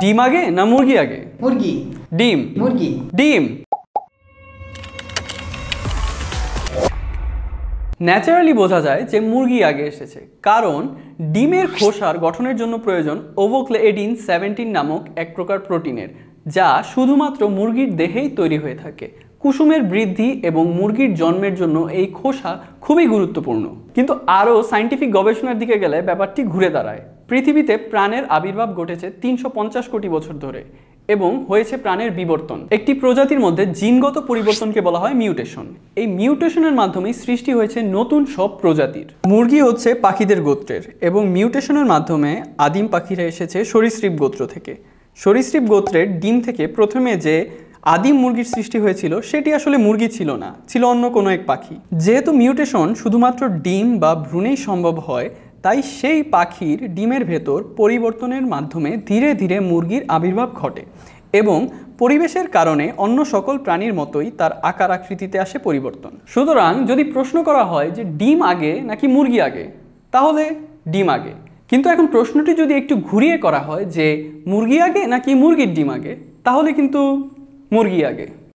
ডিম আগে না মুরগি আগে মুরগি ডিম মুরগি ডিম ন্যাচারালি বোঝা যায় যে মুরগি আগে এসেছে কারণ ডিমের খোসার গঠনের জন্য প্রয়োজন ওভোক্লেডিন সেভেন্টিন নামক এক প্রকার প্রোটিনের যা শুধুমাত্র মুরগির দেহেই তৈরি হয়ে থাকে কুসুমের বৃদ্ধি এবং মুরগির জন্মের জন্য এই খোসা খুবই গুরুত্বপূর্ণ কিন্তু আরও সাইন্টিফিক গবেষণার দিকে গেলে ব্যাপারটি ঘুরে দাঁড়ায় পৃথিবীতে প্রাণের আবির্ভাব ঘটেছে তিনশো কোটি বছর ধরে এবং হয়েছে প্রাণের বিবর্তন একটি প্রজাতির মধ্যে জিনগত পরিবর্তনকে বলা হয় মিউটেশন এই মিউটেশনের মাধ্যমে সৃষ্টি হয়েছে নতুন সব প্রজাতির মুরগি হচ্ছে পাখিদের গোত্রের এবং মিউটেশনের মাধ্যমে আদিম পাখিরা এসেছে সরিসৃপ গোত্র থেকে সরীসৃপ গোত্রের ডিম থেকে প্রথমে যে আদিম মুরগির সৃষ্টি হয়েছিল সেটি আসলে মুরগি ছিল না ছিল অন্য কোনো এক পাখি যেহেতু মিউটেশন শুধুমাত্র ডিম বা ভ্রূণেই সম্ভব হয় তাই সেই পাখির ডিমের ভেতর পরিবর্তনের মাধ্যমে ধীরে ধীরে মুরগির আবির্ভাব ঘটে এবং পরিবেশের কারণে অন্য সকল প্রাণীর মতোই তার আকার আকৃতিতে আসে পরিবর্তন সুতরাং যদি প্রশ্ন করা হয় যে ডিম আগে নাকি মুরগি আগে তাহলে ডিম আগে কিন্তু এখন প্রশ্নটি যদি একটু ঘুরিয়ে করা হয় যে মুরগি আগে নাকি মুরগির ডিম আগে তাহলে কিন্তু মুরগি আগে